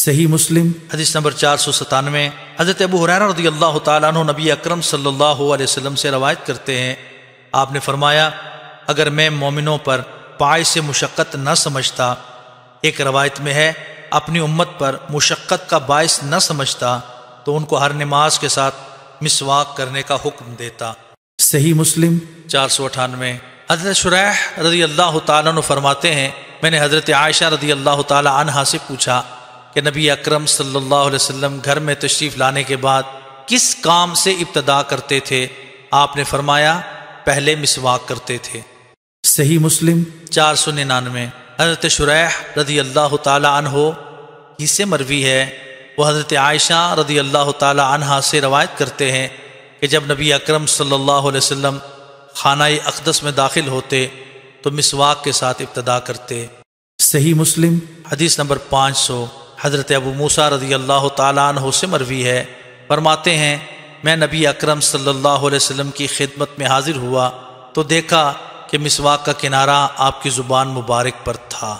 सही मुस्लिम हदीस नंबर चार सौ सतानवे हज़रत अबू हुरैन रजी अल्लाह तु नबी अक्रम सल्लल्लाहु अलैहि वसल्लम से रवायत करते हैं आपने फरमाया अगर मैं मोमिनों पर पाए से मुशक्क़त न समझता एक रवायत में है अपनी उम्मत पर मुशक्क़त का बायस न समझता तो उनको हर नमाज के साथ मिसवाक करने का हुक्म देता सही मुस्लिम चार सौ अठानवे हजरत शुरह रजी अल्लाह तु फरमाते हैं मैंने हज़रत आयशा रजी अल्लाह तला से पूछा कि नबी अकरम सल्लल्लाहु अलैहि वसल्लम घर में तशरीफ़ लाने के बाद किस काम से इब्तदा करते थे आपने फरमाया पहले मिसवाक करते थे सही मुस्लिम चार सौ निन्यानवे हज़रत शुरैह रदी अल्लाह तहो ही मरवी है वह हज़रत आयशा रदी अल्लाह तहा से रवायत करते हैं कि जब नबी अकरम सल्लल्लाहु अलैहि वसल्लम खाना अकदस में दाखिल होते तो मिसवाक के साथ इब्तदा करते सही मुस्लिम हदीस नंबर पाँच सौ हज़रत अबू मूसा रदी अल्लाह तु से मरवी है फरमाते हैं मैं नबी अकरम सल्लल्लाहु अलैहि वसल्लम की खिदमत में हाजिर हुआ तो देखा कि मिसवाक का किनारा आपकी ज़ुबान मुबारक पर था